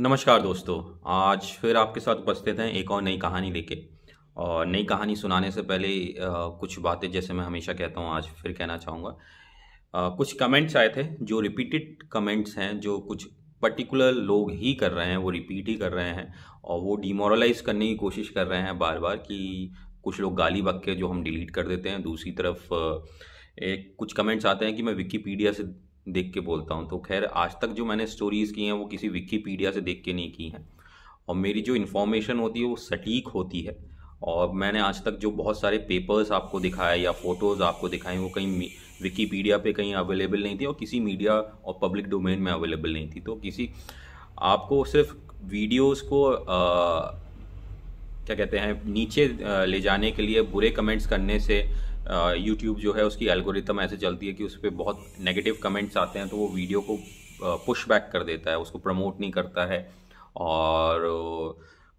नमस्कार दोस्तों आज फिर आपके साथ उपस्थित हैं एक और नई कहानी लेके और नई कहानी सुनाने से पहले आ, कुछ बातें जैसे मैं हमेशा कहता हूँ आज फिर कहना चाहूँगा कुछ कमेंट्स आए थे जो रिपीटेड कमेंट्स हैं जो कुछ पर्टिकुलर लोग ही कर रहे हैं वो रिपीट ही कर रहे हैं और वो डिमोरलाइज करने की कोशिश कर रहे हैं बार बार कि कुछ लोग गाली बक के जो हम डिलीट कर देते हैं दूसरी तरफ एक कुछ कमेंट्स आते हैं कि मैं विकीपीडिया से देख के बोलता हूँ तो खैर आज तक जो मैंने स्टोरीज़ की हैं वो किसी विकीपीडिया से देख के नहीं की हैं और मेरी जो इन्फॉर्मेशन होती है वो सटीक होती है और मैंने आज तक जो बहुत सारे पेपर्स आपको दिखाए या फोटोज़ आपको दिखाए वो कहीं विकीपीडिया पे कहीं अवेलेबल नहीं थी और किसी मीडिया और पब्लिक डोमेन में अवेलेबल नहीं थी तो किसी आपको सिर्फ वीडियोस को आ, क्या कहते हैं नीचे ले जाने के लिए बुरे कमेंट्स करने से यूट्यूब जो है उसकी एल्गोरिथम ऐसे चलती है कि उस पर बहुत नेगेटिव कमेंट्स आते हैं तो वो वीडियो को पुश बैक कर देता है उसको प्रमोट नहीं करता है और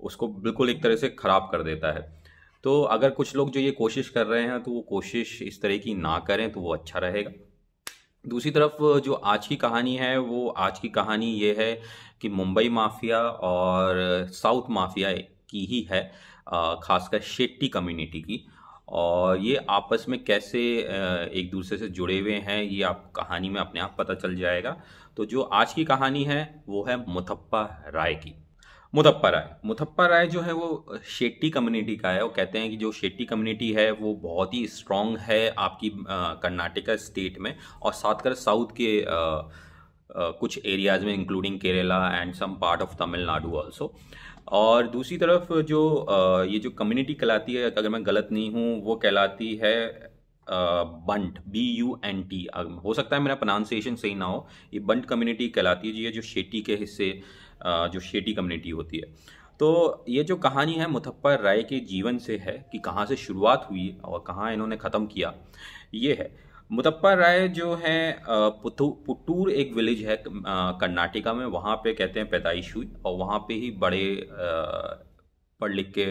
उसको बिल्कुल एक तरह से ख़राब कर देता है तो अगर कुछ लोग जो ये कोशिश कर रहे हैं तो वो कोशिश इस तरह की ना करें तो वो अच्छा रहेगा दूसरी तरफ जो आज की कहानी है वो आज की कहानी ये है कि मुंबई माफिया और साउथ माफिया की ही है खासकर शेट्टी कम्युनिटी की और ये आपस में कैसे एक दूसरे से जुड़े हुए हैं ये आप कहानी में अपने आप पता चल जाएगा तो जो आज की कहानी है वो है मुथप्पा राय की मुथप्पा राय मुथप्पा राय जो है वो शेट्टी कम्युनिटी का है वो कहते हैं कि जो शेट्टी कम्युनिटी है वो बहुत ही स्ट्रांग है आपकी कर्नाटका स्टेट में और साथ कर साउथ के आ, आ, कुछ एरियाज में including Kerala and some part of Tamil Nadu also और दूसरी तरफ जो ये जो कम्युनिटी कहलाती है अगर मैं गलत नहीं हूँ वो कहलाती है Bunt B U N T हो सकता है मेरा प्रोनाउंसिएशन सही ना हो ये बंट कम्युनिटी कहलाती है जी ये जो शेटी के हिस्से जो शेटी कम्युनिटी होती है तो ये जो कहानी है मुथप्पर राय के जीवन से है कि कहाँ से शुरुआत हुई और कहाँ इन्होंने ख़त्म किया ये है मुतप्पा राय जो हैं पुट्टूर एक विलेज है कर्नाटका में वहाँ पे कहते हैं पैदाइश हुई और वहाँ पे ही बड़े पढ़ लिख के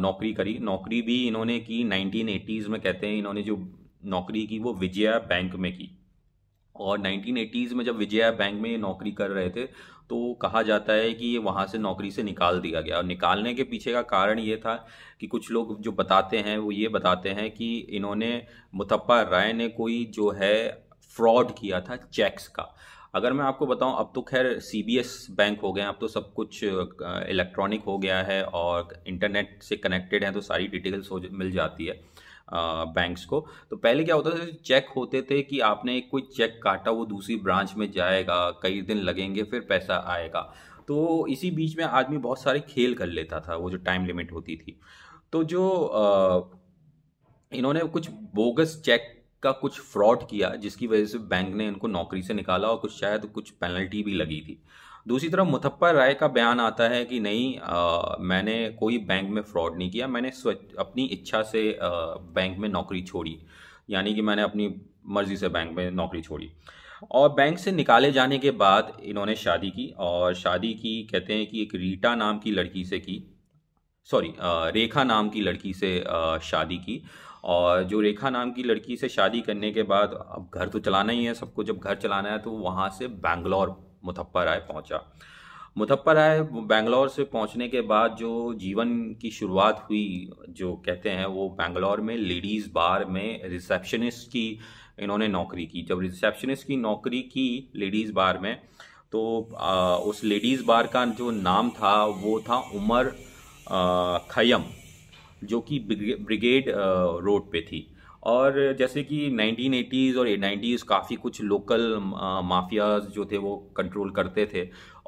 नौकरी करी नौकरी भी इन्होंने की 1980s में कहते हैं इन्होंने जो नौकरी की वो विजया बैंक में की और 1980s में जब विजया बैंक में ये नौकरी कर रहे थे तो कहा जाता है कि ये वहाँ से नौकरी से निकाल दिया गया और निकालने के पीछे का कारण ये था कि कुछ लोग जो बताते हैं वो ये बताते हैं कि इन्होंने मुथप्पा राय ने कोई जो है फ्रॉड किया था चेक्स का अगर मैं आपको बताऊं अब तो खैर सी बी एस बैंक हो गए हैं अब तो सब कुछ इलेक्ट्रॉनिक हो गया है और इंटरनेट से कनेक्टेड हैं तो सारी डिटेल्स हो मिल जाती है बैंक्स को तो पहले क्या होता था चेक होते थे कि आपने कोई चेक काटा वो दूसरी ब्रांच में जाएगा कई दिन लगेंगे फिर पैसा आएगा तो इसी बीच में आदमी बहुत सारे खेल कर लेता था वो जो टाइम लिमिट होती थी तो जो इन्होंने कुछ बोगस चेक का कुछ फ्रॉड किया जिसकी वजह से बैंक ने इनको नौकरी से निकाला और कुछ शायद कुछ पेनल्टी भी लगी थी दूसरी तरफ मुथप्पा राय का बयान आता है कि नहीं आ, मैंने कोई बैंक में फ्रॉड नहीं किया मैंने अपनी इच्छा से आ, बैंक में नौकरी छोड़ी यानी कि मैंने अपनी मर्ज़ी से बैंक में नौकरी छोड़ी और बैंक से निकाले जाने के बाद इन्होंने शादी की और शादी की कहते हैं कि एक रीटा नाम की लड़की से की सॉरी रेखा नाम की लड़की से आ, शादी की और जो रेखा नाम की लड़की से शादी करने के बाद अब घर तो चलाना ही है सबको जब घर चलाना है तो वहाँ से बैंगलोर मुथप्पा राय पहुंचा मुथप्पा राय बेंगलोर से पहुंचने के बाद जो जीवन की शुरुआत हुई जो कहते हैं वो बेंगलोर में लेडीज़ बार में रिसेप्शनिस्ट की इन्होंने नौकरी की जब रिसेप्शनिस्ट की नौकरी की लेडीज़ बार में तो आ, उस लेडीज़ बार का जो नाम था वो था उमर खयम जो कि ब्रिगेड रोड पे थी और जैसे कि 1980s और 90s काफ़ी कुछ लोकल माफियाज जो थे वो कंट्रोल करते थे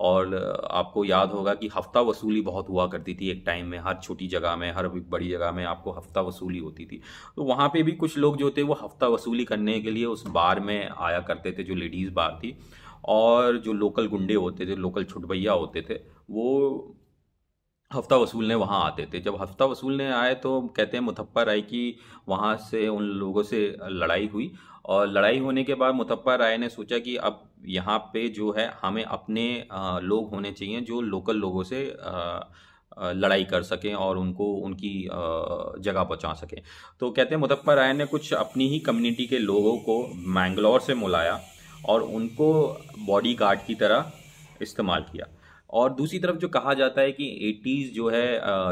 और आपको याद होगा कि हफ्ता वसूली बहुत हुआ करती थी एक टाइम में हर छोटी जगह में हर बड़ी जगह में आपको हफ्ता वसूली होती थी तो वहाँ पे भी कुछ लोग जो थे वो हफ्ता वसूली करने के लिए उस बार में आया करते थे जो लेडीज़ बार थी और जो लोकल गुंडे होते थे लोकल छुटभैया होते थे वो हफ्ता वसूल ने वहाँ आते थे जब हफ्ता वसूल ने आए तो कहते हैं मुथप्पा राय की वहाँ से उन लोगों से लड़ाई हुई और लड़ाई होने के बाद मुथप्पा राय ने सोचा कि अब यहाँ पे जो है हमें अपने लोग होने चाहिए जो लोकल लोगों से लड़ाई कर सकें और उनको उनकी जगह पहुँचा सकें तो कहते हैं मुथप्पा राय ने कुछ अपनी ही कम्युनिटी के लोगों को मैंगलोर से मुलाया और उनको बॉडी गार्ड की तरह इस्तेमाल किया और दूसरी तरफ जो कहा जाता है कि एटीज जो है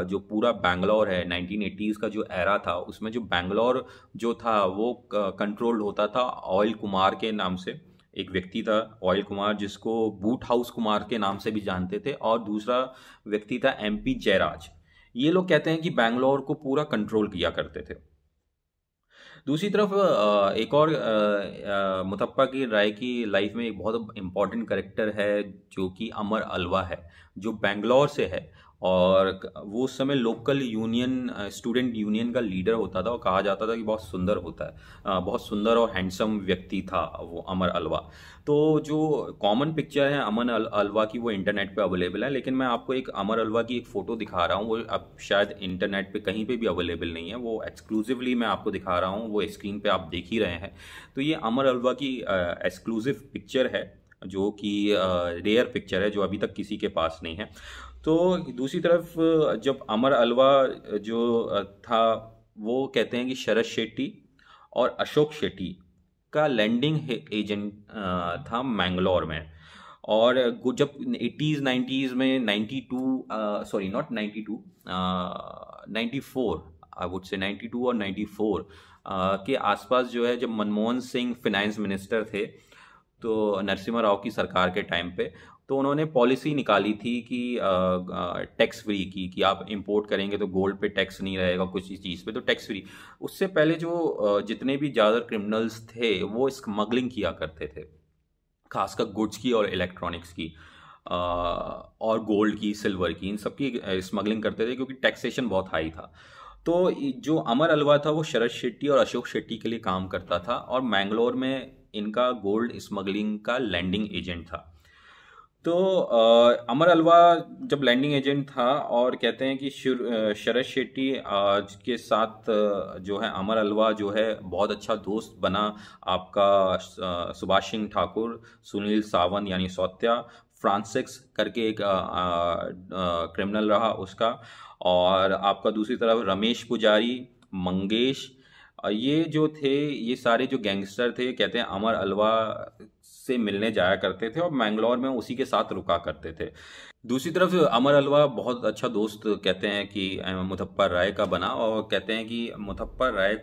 जो पूरा बैंगलोर है नाइनटीन एटीज़ का जो एरा था उसमें जो बैंगलोर जो था वो कंट्रोल होता था ऑयल कुमार के नाम से एक व्यक्ति था ऑयल कुमार जिसको बूट हाउस कुमार के नाम से भी जानते थे और दूसरा व्यक्ति था एम पी जयराज ये लोग कहते हैं कि बैंगलोर को पूरा कंट्रोल किया करते थे दूसरी तरफ एक और मुतप्पा की राय की लाइफ में एक बहुत इम्पॉर्टेंट करेक्टर है जो कि अमर अलवा है जो बेंगलोर से है और वो उस समय लोकल यूनियन स्टूडेंट यूनियन का लीडर होता था और कहा जाता था कि बहुत सुंदर होता है बहुत सुंदर और हैंडसम व्यक्ति था वो अमर अलवा तो जो कॉमन पिक्चर है अमन अल, अलवा की वो इंटरनेट पे अवेलेबल है लेकिन मैं आपको एक अमर अलवा की एक फ़ोटो दिखा रहा हूँ वो अब शायद इंटरनेट पे कहीं पे भी अवेलेबल नहीं है वो एक्सक्लूसिवली मैं आपको दिखा रहा हूँ वो स्क्रीन पे आप देख ही रहे हैं तो ये अमर अलवा की एक्सक्लूसिव पिक्चर है जो कि रेयर पिक्चर है जो अभी तक किसी के पास नहीं है तो दूसरी तरफ जब अमर अलवा जो था वो कहते हैं कि शरद शेट्टी और अशोक शेट्टी का लैंडिंग एजेंट था मैंगलोर में और जब एटीज नाइन्टीज में ninety two sorry not ninety ninety four I would say ninety two और नाइन्टी फोर के आसपास जो है जब मनमोहन सिंह फिनेंस मिनिस्टर थे तो नरसिम्हा राव की सरकार के टाइम पे तो उन्होंने पॉलिसी निकाली थी कि टैक्स फ्री की कि आप इंपोर्ट करेंगे तो गोल्ड पे टैक्स नहीं रहेगा कुछ चीज़ पे तो टैक्स फ्री उससे पहले जो जितने भी ज़्यादातर क्रिमिनल्स थे वो स्मगलिंग किया करते थे खासकर गुड्स की और इलेक्ट्रॉनिक्स की और गोल्ड की सिल्वर की इन सब की स्मगलिंग करते थे क्योंकि टैक्सेशन बहुत हाई था तो जो अमर अलवा था वो शरद शेट्टी और अशोक शेट्टी के लिए काम करता था और मैंगलोर में इनका गोल्ड स्मगलिंग का लैंडिंग एजेंट था तो अमर अलवा जब लैंडिंग एजेंट था और कहते हैं कि शरद शेट्टी के साथ जो है अमर अलवा जो है बहुत अच्छा दोस्त बना आपका सुभाष सिंह ठाकुर सुनील सावन यानी सौत्या फ्रांसिक्स करके एक क्रिमिनल रहा उसका और आपका दूसरी तरफ रमेश पुजारी मंगेश ये जो थे ये सारे जो गैंगस्टर थे कहते हैं अमर अलवा से मिलने जाया करते थे और मैंगलोर में उसी के साथ रुका करते थे दूसरी तरफ अमर अलवा बहुत अच्छा दोस्त कहते हैं कि मुथप्पर राय का बना और कहते हैं कि मुथप्पर राय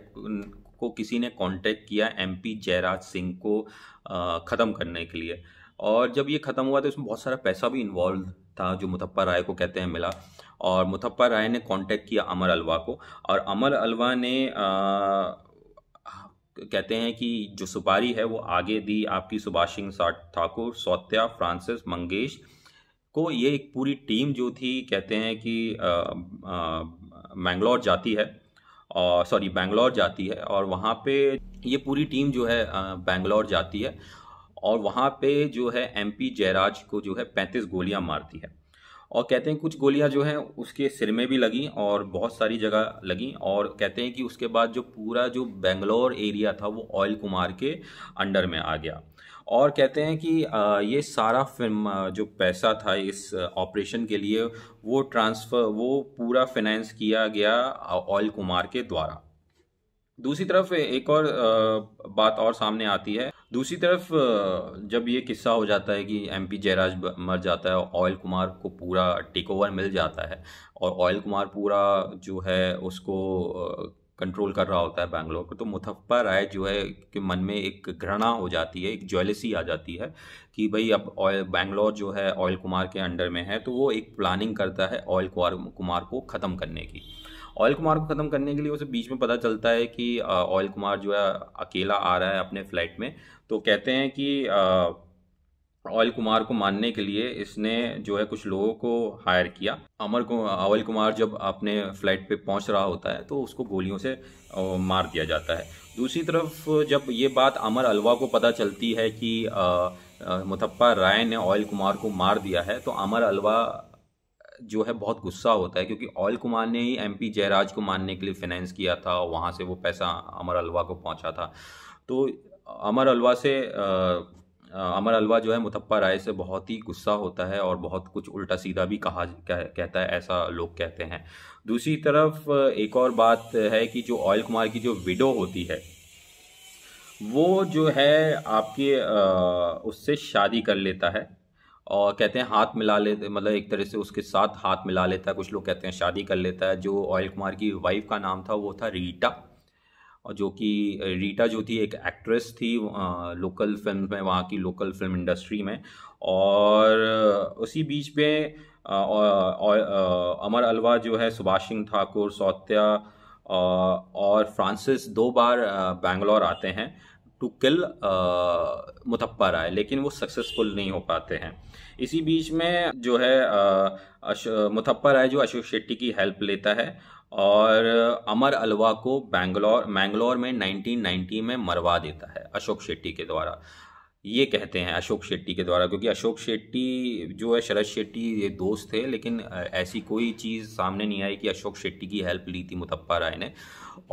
को किसी ने कांटेक्ट किया एमपी जयराज सिंह को ख़त्म करने के लिए और जब ये ख़त्म हुआ तो इसमें बहुत सारा पैसा भी इन्वॉल्व था जो मुथप्पर राय को कहते हैं मिला और मुथप्पर राय ने कांटेक्ट किया अमर अलवा को और अमर अलवा ने आ, कहते हैं कि जो सुपारी है वो आगे दी आपकी सुभाष सिंह ठाकुर सौत्या फ्रांसिस मंगेश को ये एक पूरी टीम जो थी कहते हैं कि मैंगलोर जाती है और सॉरी बैंगलोर जाती है और वहाँ पे ये पूरी टीम जो है बैंगलोर जाती है और वहाँ पे जो है एमपी जयराज को जो है पैंतीस गोलियाँ मारती है और कहते हैं कुछ गोलियां जो हैं उसके सिर में भी लगी और बहुत सारी जगह लगी और कहते हैं कि उसके बाद जो पूरा जो बेंगलोर एरिया था वो ऑयल कुमार के अंडर में आ गया और कहते हैं कि ये सारा फिल्म जो पैसा था इस ऑपरेशन के लिए वो ट्रांसफ़र वो पूरा फाइनेंस किया गया ऑयल कुमार के द्वारा दूसरी तरफ एक और बात और सामने आती है दूसरी तरफ जब ये किस्सा हो जाता है कि एमपी जयराज मर जाता है और ऑयल कुमार को पूरा टेक ओवर मिल जाता है और ऑयल कुमार पूरा जो है उसको कंट्रोल कर रहा होता है बैंगलोर को तो मुथप्पा राय जो है कि मन में एक घृणा हो जाती है एक ज्वेलसी आ जाती है कि भाई अब ऑयल बैंगलोर जो है ऑयल कुमार के अंडर में है तो वो एक प्लानिंग करता है ऑयल कुमार को ख़त्म करने की ऑयल कुमार को ख़त्म करने के लिए उसे बीच में पता चलता है कि ऑयल कुमार जो है अकेला आ रहा है अपने फ्लैट में तो कहते हैं कि ऑयल कुमार को मारने के लिए इसने जो है कुछ लोगों को हायर किया अमर को ऑयल कुमार जब अपने फ्लैट पे पहुंच रहा होता है तो उसको गोलियों से मार दिया जाता है दूसरी तरफ जब ये बात अमर अलवा को पता चलती है कि मुथप्पा राय ने ऑयल कुमार को मार दिया है तो अमर अलवा जो है बहुत गुस्सा होता है क्योंकि ऑयल कुमार ने ही एम जयराज को मानने के लिए फाइनेंस किया था वहाँ से वो पैसा अमर अलवा को पहुँचा था तो अमर अलवा से अमर अलवा जो है मुतप्पा राय से बहुत ही गुस्सा होता है और बहुत कुछ उल्टा सीधा भी कहा कह, कहता है ऐसा लोग कहते हैं दूसरी तरफ एक और बात है कि जो ऑयल कुमार की जो विडो होती है वो जो है आपके उससे शादी कर लेता है और कहते हैं हाथ मिला लेते मतलब एक तरह से उसके साथ हाथ मिला लेता है कुछ लोग कहते हैं शादी कर लेता है जो ऑयल कुमार की वाइफ का नाम था वो था रीटा और जो कि रीटा जो थी एक एक्ट्रेस थी आ, लोकल फिल्म में वहाँ की लोकल फिल्म इंडस्ट्री में और उसी बीच में अमर अलवा जो है सुभाष सिंह ठाकुर सौत्या और फ्रांसिस दो बार बेंगलोर आते हैं टू किल मुथप्पा राय लेकिन वो सक्सेसफुल नहीं हो पाते हैं इसी बीच में जो है मुथप्पा uh, राय जो अशोक शेट्टी की हेल्प लेता है और अमर अलवा को बैंगलोर मैंगलोर में 1990 में मरवा देता है अशोक शेट्टी के द्वारा ये कहते हैं अशोक शेट्टी के द्वारा क्योंकि अशोक शेट्टी जो है शरद शेट्टी ये दोस्त थे लेकिन uh, ऐसी कोई चीज़ सामने नहीं आई कि अशोक शेट्टी की हेल्प ली थी मुतप्पा राय ने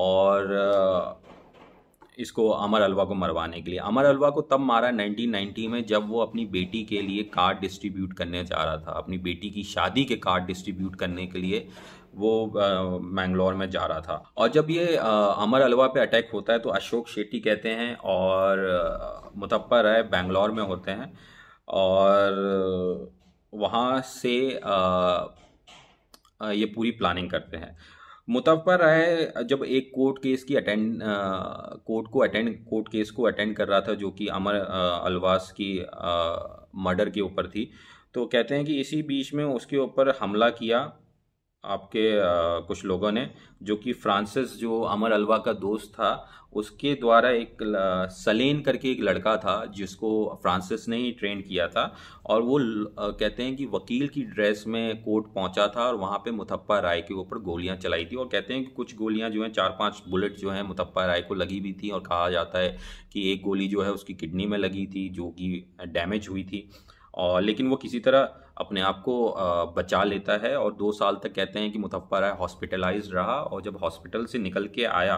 और uh, इसको अमर अलवा को मरवाने के लिए अमर अलवा को तब मारा 1990 में जब वो अपनी बेटी के लिए कार्ड डिस्ट्रीब्यूट करने जा रहा था अपनी बेटी की शादी के कार्ड डिस्ट्रीब्यूट करने के लिए वो मैंगलोर में जा रहा था और जब ये आ, अमर अलवा पे अटैक होता है तो अशोक शेट्टी कहते हैं और मुतफ़र है बेंगलोर में होते हैं और वहाँ से आ, ये पूरी प्लानिंग करते हैं मुतवर है जब एक कोर्ट केस की अटेंड कोर्ट को अटेंड कोर्ट केस को अटेंड कर रहा था जो कि अमर अलवास की मर्डर के ऊपर थी तो कहते हैं कि इसी बीच में उसके ऊपर हमला किया आपके आ, कुछ लोगों ने जो कि फ्रांसिस जो अमर अलवा का दोस्त था उसके द्वारा एक सलेन करके एक लड़का था जिसको फ्रांसिस ने ही ट्रेन किया था और वो आ, कहते हैं कि वकील की ड्रेस में कोर्ट पहुंचा था और वहाँ पे मुथप्पा राय के ऊपर गोलियाँ चलाई थी और कहते हैं कि कुछ गोलियाँ जो हैं चार पाँच बुलेट जो हैं मुथप्पा राय को लगी भी थी और कहा जाता है कि एक गोली जो है उसकी किडनी में लगी थी जो कि डैमेज हुई थी और लेकिन वो किसी तरह अपने आप को बचा लेता है और दो साल तक कहते हैं कि मुथप्पा राय हॉस्पिटलाइज रहा और जब हॉस्पिटल से निकल के आया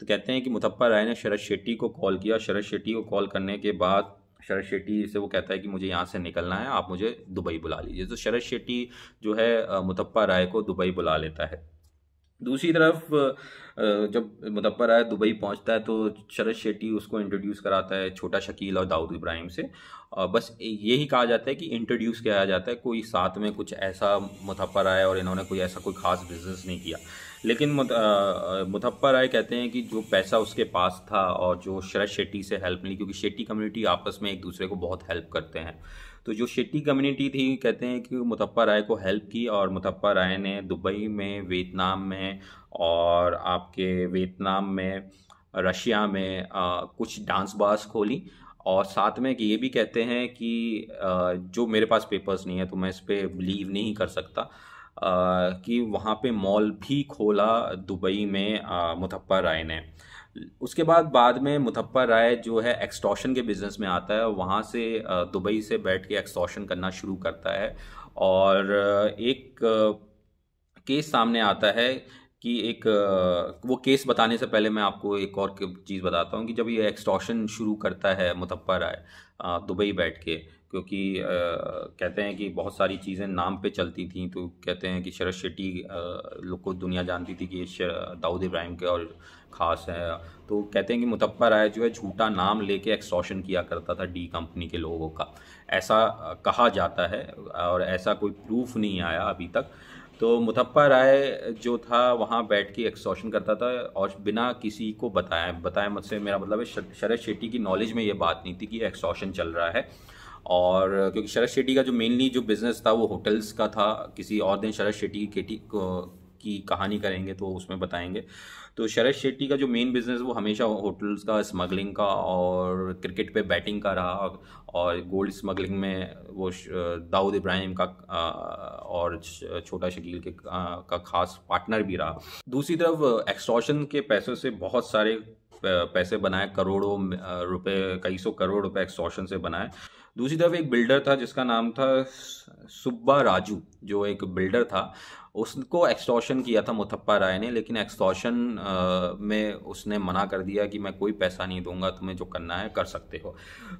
तो कहते हैं कि मुथप्पा राय ने शरद शेट्टी को कॉल किया शरद शेट्टी को कॉल करने के बाद शरद शेट्टी से वो कहता है कि मुझे यहाँ से निकलना है आप मुझे दुबई बुला लीजिए तो शरद शेट्टी जो है मुतप्पा राय को दुबई बुला लेता है दूसरी तरफ जब मुदब्बर आया दुबई पहुंचता है तो शरद शेट्टी उसको इंट्रोड्यूस कराता है छोटा शकील और दाऊद इब्राहिम से और बस यही कहा जाता है कि इंट्रोड्यूस किया जाता है कोई साथ में कुछ ऐसा मुथप्पर आया और इन्होंने कोई ऐसा कोई ख़ास बिजनेस नहीं किया लेकिन मुथप्पर आए कहते हैं कि जो पैसा उसके पास था और जो शरद शेट्टी से हेल्प मिली क्योंकि शेट्टी कम्युनिटी आपस में एक दूसरे को बहुत हेल्प करते हैं तो जो शेट्टी कम्युनिटी थी कहते हैं कि मुतप्पा राय को हेल्प की और मुतप्पा राय ने दुबई में वियतनाम में और आपके वियतनाम में रशिया में आ, कुछ डांस बार्स खोली और साथ में कि ये भी कहते हैं कि आ, जो मेरे पास पेपर्स नहीं है तो मैं इस पर बिलीव नहीं कर सकता आ, कि वहाँ पे मॉल भी खोला दुबई में मुतप्पा राय ने उसके बाद बाद में मुथप्पा राय जो है एक्सटॉशन के बिज़नेस में आता है वहाँ से दुबई से बैठ के एक्सटॉशन करना शुरू करता है और एक केस सामने आता है कि एक वो केस बताने से पहले मैं आपको एक और चीज़ बताता हूँ कि जब ये एक्सटॉशन शुरू करता है मुथप्पा राय दुबई बैठ के क्योंकि आ, कहते हैं कि बहुत सारी चीज़ें नाम पे चलती थी तो कहते हैं कि शरद शेट्टी लोग को दुनिया जानती थी कि ये दाऊद इब्राहिम के और ख़ास है तो कहते हैं कि मुतप्पा राय जो है झूठा नाम लेके एक्सोशन किया करता था डी कंपनी के लोगों का ऐसा कहा जाता है और ऐसा कोई प्रूफ नहीं आया अभी तक तो मुतप्पा राय जो था वहाँ बैठ के एक्सटॉशन करता था और बिना किसी को बताए बताए मुझसे मेरा मतलब है शरद शेट्टी की नॉलेज में ये बात नहीं थी कि एक्सटॉशन चल रहा है और क्योंकि शरद शेट्टी का जो मेनली जो बिज़नेस था वो होटल्स का था किसी और दिन शरद शेट्टी की की कहानी करेंगे तो उसमें बताएंगे तो शरद शेट्टी का जो मेन बिजनेस वो हमेशा होटल्स का स्मगलिंग का और क्रिकेट पे बैटिंग का रहा और गोल्ड स्मगलिंग में वो दाऊद इब्राहिम का और छोटा शकील के का खास पार्टनर भी रहा दूसरी तरफ एक्सटॉशन के पैसों से बहुत सारे पैसे बनाए करोड़ों रुपए कई सौ करोड़ रुपए एक्सटॉशन से बनाए दूसरी तरफ एक बिल्डर था जिसका नाम था सुब्बा राजू जो एक बिल्डर था उसको एक्सटॉर्शन किया था मुथप्पा राय ने लेकिन एक्सटॉर्शन में उसने मना कर दिया कि मैं कोई पैसा नहीं दूंगा तुम्हें जो करना है कर सकते हो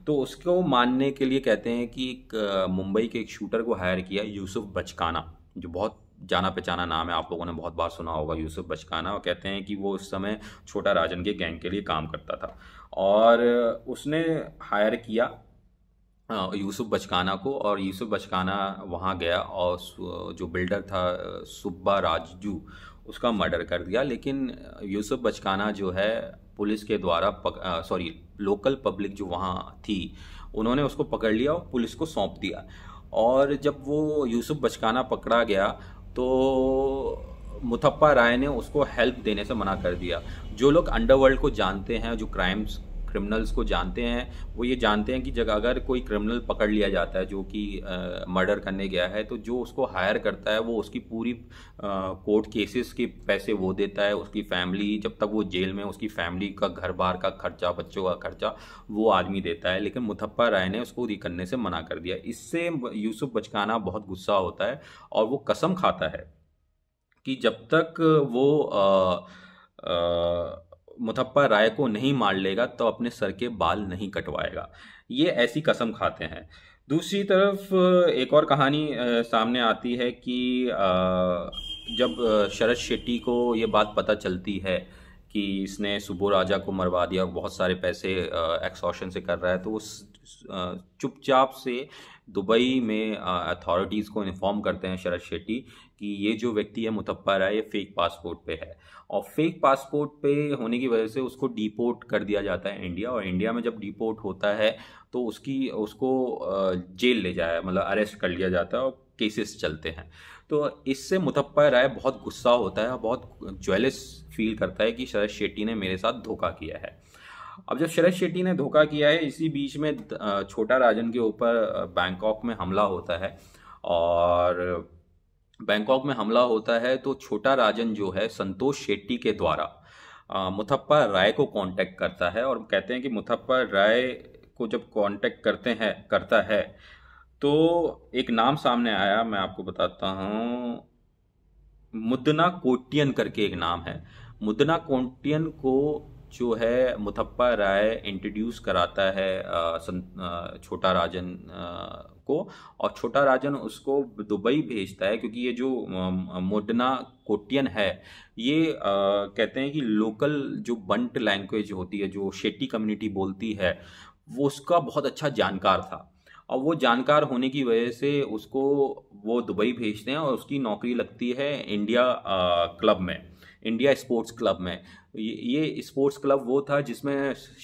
तो उसको मानने के लिए कहते हैं कि एक मुंबई के एक शूटर को हायर किया यूसुफ बचकाना जो बहुत जाना पहचाना नाम है आप लोगों ने बहुत बार सुना होगा यूसुफ बचकाना और कहते हैं कि वो उस समय छोटा राजन के गैंग के लिए काम करता था और उसने हायर किया हाँ, यूसुफ बचकाना को और यूसुफ बचकाना वहाँ गया और जो बिल्डर था सुब्बा राजजू उसका मर्डर कर दिया लेकिन यूसुफ बचकाना जो है पुलिस के द्वारा सॉरी लोकल पब्लिक जो वहाँ थी उन्होंने उसको पकड़ लिया और पुलिस को सौंप दिया और जब वो यूसुफ बचकाना पकड़ा गया तो मुथप्पा राय ने उसको हेल्प देने से मना कर दिया जो लोग अंडरवर्ल्ड को जानते हैं जो क्राइम्स क्रिमिनल्स को जानते हैं वो ये जानते हैं कि जब अगर कोई क्रिमिनल पकड़ लिया जाता है जो कि मर्डर करने गया है तो जो उसको हायर करता है वो उसकी पूरी कोर्ट केसेस के पैसे वो देता है उसकी फैमिली जब तक वो जेल में उसकी फैमिली का घर बार का खर्चा बच्चों का खर्चा वो आदमी देता है लेकिन मुथप्पा राय ने उसको ये करने से मना कर दिया इससे यूसुफ बचकाना बहुत गुस्सा होता है और वो कसम खाता है कि जब तक वो आ, आ, मुथप्पा राय को नहीं मार लेगा तो अपने सर के बाल नहीं कटवाएगा ये ऐसी कसम खाते हैं दूसरी तरफ एक और कहानी सामने आती है कि जब शरद शेट्टी को ये बात पता चलती है कि इसने सुबो राजा को मरवा दिया बहुत सारे पैसे एक्सॉशन से कर रहा है तो वो चुपचाप से दुबई में अथॉरिटीज़ को इन्फॉर्म करते हैं शरद शेट्टी कि ये जो व्यक्ति है मुतप्पर है ये फेक पासपोर्ट पे है और फेक पासपोर्ट पे होने की वजह से उसको डिपोर्ट कर दिया जाता है इंडिया और इंडिया में जब डिपोर्ट होता है तो उसकी उसको जेल ले जाया मतलब अरेस्ट कर लिया जाता है और केसेस चलते हैं तो इससे मुथप्पा राय बहुत गुस्सा होता है और बहुत ज्वेलस फील करता है कि शरद शेट्टी ने मेरे साथ धोखा किया है अब जब शरद शेट्टी ने धोखा किया है इसी बीच में छोटा राजन के ऊपर बैंकॉक में हमला होता है और बैंकॉक में हमला होता है तो छोटा राजन जो है संतोष शेट्टी के द्वारा मुथप्पा राय को कांटेक्ट करता है और कहते हैं कि मुथप्पा राय को जब कांटेक्ट करते हैं करता है तो एक नाम सामने आया मैं आपको बताता हूँ मुदना कोटियन करके एक नाम है मुदना कोटियन को जो है मुथप्पा राय इंट्रोड्यूस कराता है छोटा राजन को और छोटा राजन उसको दुबई भेजता है क्योंकि ये जो मुदना कोटियन है ये कहते हैं कि लोकल जो बंट लैंग्वेज होती है जो शेटी कम्युनिटी बोलती है वो उसका बहुत अच्छा जानकार था और वो जानकार होने की वजह से उसको वो दुबई भेजते हैं और उसकी नौकरी लगती है इंडिया क्लब में इंडिया स्पोर्ट्स क्लब में ये स्पोर्ट्स क्लब वो था जिसमें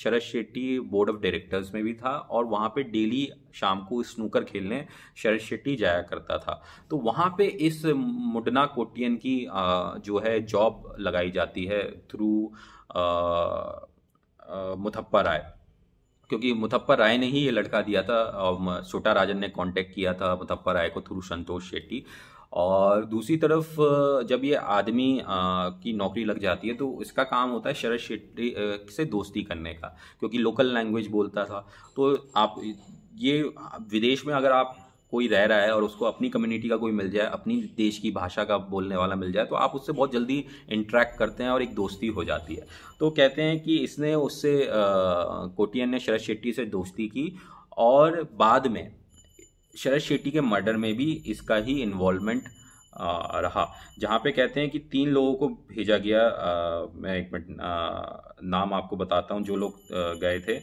Sharad Shetty board of directors में भी था और वहाँ पे डेली शाम को स्नूकर खेलने शरद शेट्टी जाया करता था तो वहाँ पे इस मुडना कोटियन की जो है जॉब लगाई जाती है थ्रू मुथप्पा राय क्योंकि मुथप्पर राय ने ही ये लड़का दिया था और छोटा राजन ने कांटेक्ट किया था मुथप्पर राय को थ्रू संतोष शेट्टी और दूसरी तरफ जब ये आदमी की नौकरी लग जाती है तो इसका काम होता है शरद शेट्टी से दोस्ती करने का क्योंकि लोकल लैंग्वेज बोलता था तो आप ये विदेश में अगर आप कोई रह रहा है और उसको अपनी कम्युनिटी का कोई मिल जाए अपनी देश की भाषा का बोलने वाला मिल जाए तो आप उससे बहुत जल्दी इंट्रैक्ट करते हैं और एक दोस्ती हो जाती है तो कहते हैं कि इसने उससे कोटियन ने शरद शेट्टी से दोस्ती की और बाद में शरद शेट्टी के मर्डर में भी इसका ही इन्वॉल्वमेंट रहा जहाँ पे कहते हैं कि तीन लोगों को भेजा गया आ, मैं एक मिनट नाम आपको बताता हूँ जो लोग गए थे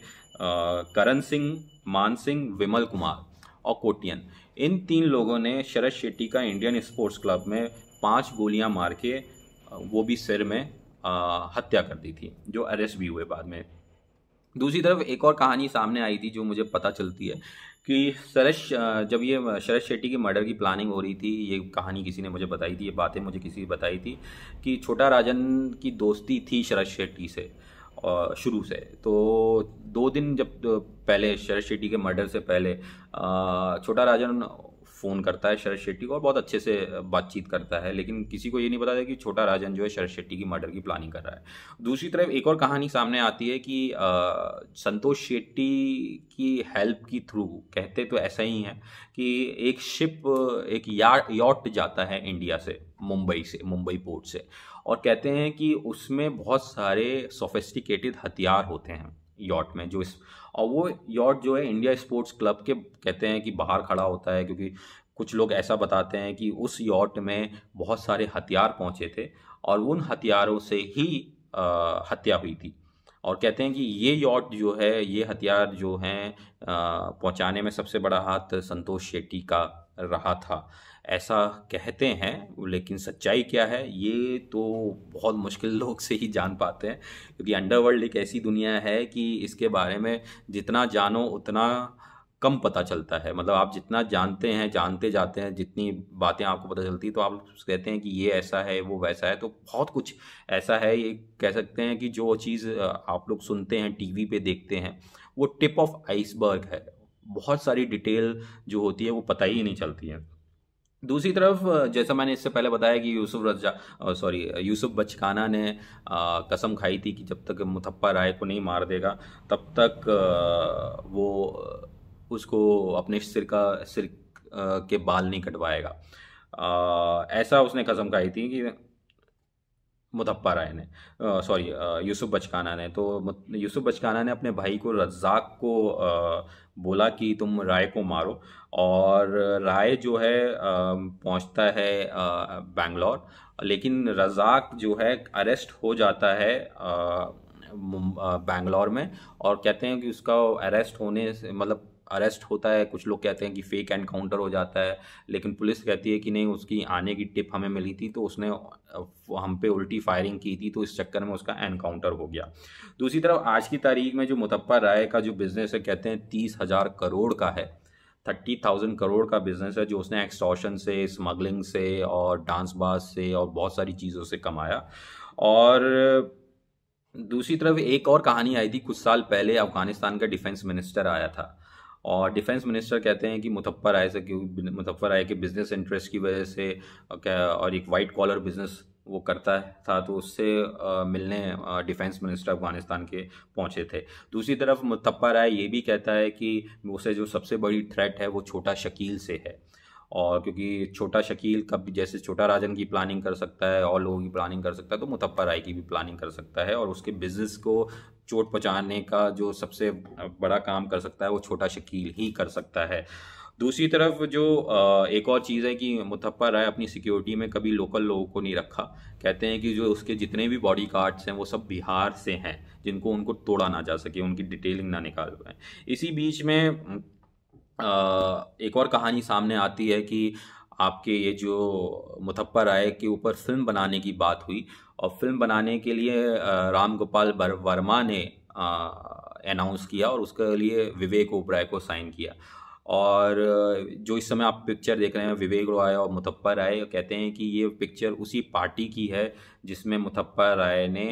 करण सिंह मान सिंह विमल कुमार और कोटियन इन तीन लोगों ने शरद शेट्टी का इंडियन स्पोर्ट्स क्लब में पांच गोलियां मार के वो भी सिर में आ, हत्या कर दी थी जो अरेस्ट भी हुए बाद में दूसरी तरफ एक और कहानी सामने आई थी जो मुझे पता चलती है कि शरद जब ये शरद शेट्टी की मर्डर की प्लानिंग हो रही थी ये कहानी किसी ने मुझे बताई थी ये बातें मुझे किसी ने बताई थी कि छोटा राजन की दोस्ती थी शरद शेट्टी से शुरू से तो दो दिन जब पहले शरद शेट्टी के मर्डर से पहले छोटा राजन फ़ोन करता है शरद शेट्टी को और बहुत अच्छे से बातचीत करता है लेकिन किसी को ये नहीं पता था कि छोटा राजन जो है शरद शेट्टी की मर्डर की प्लानिंग कर रहा है दूसरी तरफ एक और कहानी सामने आती है कि संतोष शेट्टी की हेल्प की थ्रू कहते तो ऐसा ही है कि एक शिप एक यॉट जाता है इंडिया से मुंबई से मुंबई पोर्ट से और कहते हैं कि उसमें बहुत सारे सोफेस्टिकेटेड हथियार होते हैं यॉट में जो इस और वो यॉट जो है इंडिया स्पोर्ट्स क्लब के कहते हैं कि बाहर खड़ा होता है क्योंकि कुछ लोग ऐसा बताते हैं कि उस यॉट में बहुत सारे हथियार पहुंचे थे और उन हथियारों से ही आ, हत्या हुई थी और कहते हैं कि ये यॉट जो है ये हथियार जो हैं पहुंचाने में सबसे बड़ा हाथ संतोष शेट्टी का रहा था ऐसा कहते हैं लेकिन सच्चाई क्या है ये तो बहुत मुश्किल लोग से ही जान पाते हैं क्योंकि अंडरवर्ल्ड एक ऐसी दुनिया है कि इसके बारे में जितना जानो उतना कम पता चलता है मतलब आप जितना जानते हैं जानते जाते हैं जितनी बातें आपको पता चलती तो आप कहते हैं कि ये ऐसा है वो वैसा है तो बहुत कुछ ऐसा है ये कह सकते हैं कि जो चीज़ आप लोग सुनते हैं टीवी पे देखते हैं वो टिप ऑफ आइसबर्ग है बहुत सारी डिटेल जो होती है वो पता ही नहीं चलती है दूसरी तरफ जैसा मैंने इससे पहले बताया कि यूसुफ रजा सॉरी यूसुफ बचकाना ने आ, कसम खाई थी कि जब तक मुथप्पा राय को नहीं मार देगा तब तक आ, वो उसको अपने सिर का सिर के बाल नहीं कटवाएगा ऐसा उसने कसम खाई थी कि मुथप्पा राय ने सॉरी यूसुफ बचकाना ने तो यूसुफ बचकाना ने अपने भाई को रजाक को बोला कि तुम राय को मारो और राय जो है पहुंचता है बैंगलोर लेकिन रज़ाक जो है अरेस्ट हो जाता है बैंगलोर में और कहते हैं कि उसका अरेस्ट होने से मतलब अरेस्ट होता है कुछ लोग कहते हैं कि फेक एनकाउंटर हो जाता है लेकिन पुलिस कहती है कि नहीं उसकी आने की टिप हमें मिली थी तो उसने हम पे उल्टी फायरिंग की थी तो इस चक्कर में उसका एनकाउंटर हो गया दूसरी तरफ आज की तारीख में जो मुतप्पा राय का जो बिज़नेस है कहते हैं तीस हज़ार करोड़ का है थर्टी थाउजेंड करोड़ का बिजनेस है जो उसने एक्सटॉशन से स्मगलिंग से और डांस बाज से और बहुत सारी चीज़ों से कमाया और दूसरी तरफ एक और कहानी आई थी कुछ साल पहले अफ़गानिस्तान का डिफेंस मिनिस्टर आया था और डिफेंस मिनिस्टर कहते हैं कि मुजफ्फर आए से क्यों मुजफ्फर आए के बिज़नेस इंटरेस्ट की वजह से और एक वाइट कॉलर बिज़नेस वो करता था तो उससे मिलने डिफेंस मिनिस्टर अफगानिस्तान के पहुंचे थे दूसरी तरफ मुतप्पा राय ये भी कहता है कि उसे जो सबसे बड़ी थ्रेट है वो छोटा शकील से है और क्योंकि छोटा शकील कब जैसे छोटा राजन की प्लानिंग कर सकता है और लोगों की प्लानिंग कर सकता है तो मुतफ़र राय की भी प्लानिंग कर सकता है और उसके बिजनेस को चोट पहुँचाने का जो सबसे बड़ा काम कर सकता है वो छोटा शकील ही कर सकता है दूसरी तरफ जो एक और चीज़ है कि मुथप्पर राय अपनी सिक्योरिटी में कभी लोकल लोगों को नहीं रखा कहते हैं कि जो उसके जितने भी बॉडी गार्ड्स हैं वो सब बिहार से हैं जिनको उनको तोड़ा ना जा सके उनकी डिटेलिंग ना निकाल पाए इसी बीच में एक और कहानी सामने आती है कि आपके ये जो मुथप्पर राय के ऊपर फिल्म बनाने की बात हुई और फिल्म बनाने के लिए राम गोपाल वर्मा ने अनाउंस किया और उसके लिए विवेक ओबराय को साइन किया और जो इस समय आप पिक्चर देख रहे हैं विवेक राय और मुथप्पर राय कहते हैं कि ये पिक्चर उसी पार्टी की है जिसमें मुथप्पर राय ने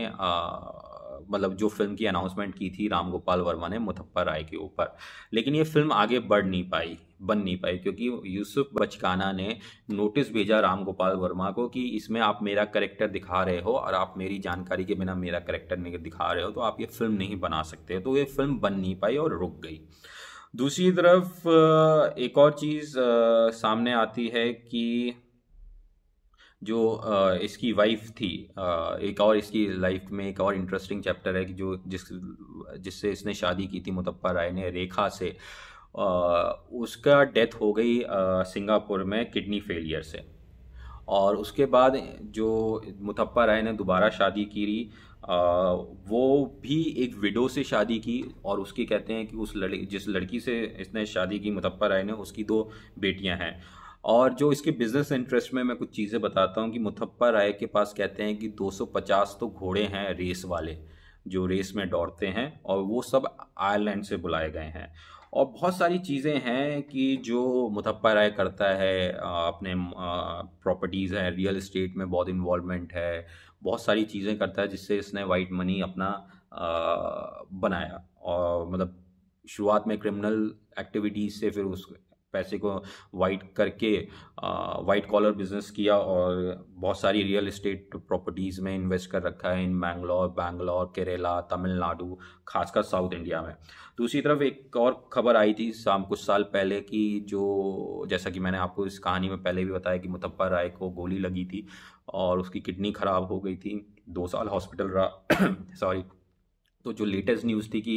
मतलब जो फिल्म की अनाउंसमेंट की थी राम गोपाल वर्मा ने मुथप्पर राय के ऊपर लेकिन ये फिल्म आगे बढ़ नहीं पाई बन नहीं पाई क्योंकि यूसुफ बचकाना ने नोटिस भेजा राम गोपाल वर्मा को कि इसमें आप मेरा करेक्टर दिखा रहे हो और आप मेरी जानकारी के बिना मेरा करेक्टर नहीं दिखा रहे हो तो आप ये फिल्म नहीं बना सकते तो ये फिल्म बन नहीं पाई और रुक गई दूसरी तरफ एक और चीज़ सामने आती है कि जो इसकी वाइफ थी एक और इसकी लाइफ में एक और इंटरेस्टिंग चैप्टर है कि जो जिस जिससे इसने शादी की थी मुतप्पा राय ने रेखा से उसका डेथ हो गई सिंगापुर में किडनी फेलियर से और उसके बाद जो मुतप्पा राय ने दोबारा शादी की आ, वो भी एक विडो से शादी की और उसकी कहते हैं कि उस लड़की जिस लड़की से इसने शादी की मुतप्पा राय ने उसकी दो बेटियां हैं और जो इसके बिजनेस इंटरेस्ट में मैं कुछ चीज़ें बताता हूँ कि मुथप्पा राय के पास कहते हैं कि 250 तो घोड़े हैं रेस वाले जो रेस में दौड़ते हैं और वो सब आयरलैंड से बुलाए गए हैं और बहुत सारी चीज़ें हैं कि जो मुथप्पा राय करता है अपने प्रॉपर्टीज़ हैं रियल इस्टेट में बहुत इन्वॉल्वमेंट है बहुत सारी चीज़ें करता है जिससे इसने वाइट मनी अपना बनाया और मतलब शुरुआत में क्रिमिनल एक्टिविटीज़ से फिर उस पैसे को वाइट करके वाइट कॉलर बिजनेस किया और बहुत सारी रियल इस्टेट प्रॉपर्टीज़ में इन्वेस्ट कर रखा है इन मैंगलोर बैंगलोर केरला तमिलनाडु खासकर साउथ इंडिया में दूसरी तरफ एक और खबर आई थी शाम कुछ साल पहले कि जो जैसा कि मैंने आपको इस कहानी में पहले भी बताया कि मुतप्पा राय को गोली लगी थी और उसकी किडनी ख़राब हो गई थी दो साल हॉस्पिटल रहा सॉरी तो जो लेटेस्ट न्यूज़ थी कि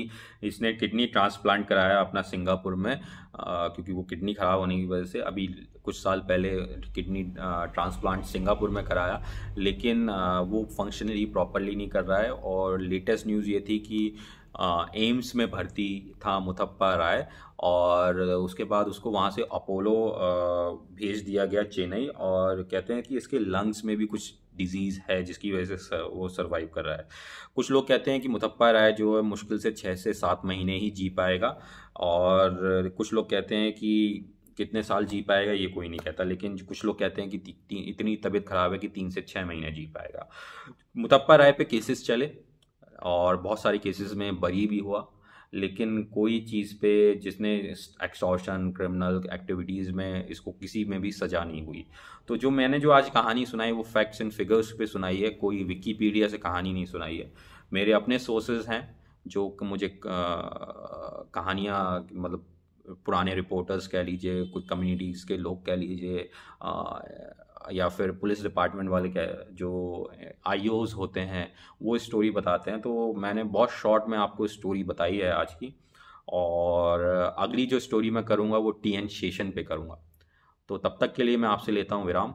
इसने किडनी ट्रांसप्लांट कराया अपना सिंगापुर में आ, क्योंकि वो किडनी ख़राब होने की वजह से अभी कुछ साल पहले किडनी ट्रांसप्लांट सिंगापुर में कराया लेकिन आ, वो फंक्शनली प्रॉपरली नहीं कर रहा है और लेटेस्ट न्यूज़ ये थी कि एम्स में भर्ती था मुथप्पा राय और उसके बाद उसको वहाँ से अपोलो भेज दिया गया चेन्नई और कहते हैं कि इसके लंग्स में भी कुछ डिजीज़ है जिसकी वजह से वो सर्वाइव कर रहा है कुछ लोग कहते हैं कि मुथप्पा राय जो है मुश्किल से छः से सात महीने ही जी पाएगा और कुछ लोग कहते हैं कि कितने साल जी पाएगा ये कोई नहीं कहता लेकिन कुछ लोग कहते हैं कि ती, ती, इतनी तबीयत ख़राब है कि तीन से छः महीने जी पाएगा मुथप्पा राय पे केसेस चले और बहुत सारे केसेस में बरी भी हुआ लेकिन कोई चीज़ पे जिसने एक्सॉशन क्रिमिनल एक्टिविटीज़ में इसको किसी में भी सजा नहीं हुई तो जो मैंने जो आज कहानी सुनाई वो फैक्ट्स एंड फिगर्स पे सुनाई है कोई विकीपीडिया से कहानी नहीं सुनाई है मेरे अपने सोर्सेज हैं जो मुझे कहानियाँ मतलब पुराने रिपोर्टर्स कह लीजिए कुछ कम्युनिटीज़ के लोग कह लीजिए या फिर पुलिस डिपार्टमेंट वाले के जो आई होते हैं वो स्टोरी बताते हैं तो मैंने बहुत शॉर्ट में आपको स्टोरी बताई है आज की और अगली जो स्टोरी मैं करूँगा वो टी एन शेषन पे करूँगा तो तब तक के लिए मैं आपसे लेता हूँ विराम